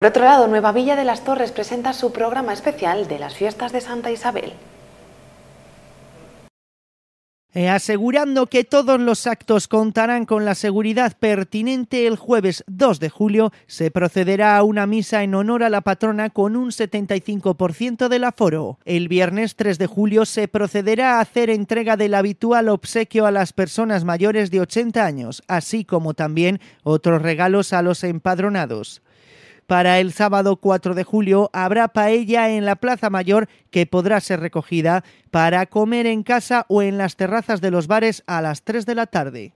Por otro lado, Nueva Villa de las Torres presenta su programa especial de las fiestas de Santa Isabel. Eh, asegurando que todos los actos contarán con la seguridad pertinente, el jueves 2 de julio se procederá a una misa en honor a la patrona con un 75% del aforo. El viernes 3 de julio se procederá a hacer entrega del habitual obsequio a las personas mayores de 80 años, así como también otros regalos a los empadronados. Para el sábado 4 de julio habrá paella en la Plaza Mayor que podrá ser recogida para comer en casa o en las terrazas de los bares a las 3 de la tarde.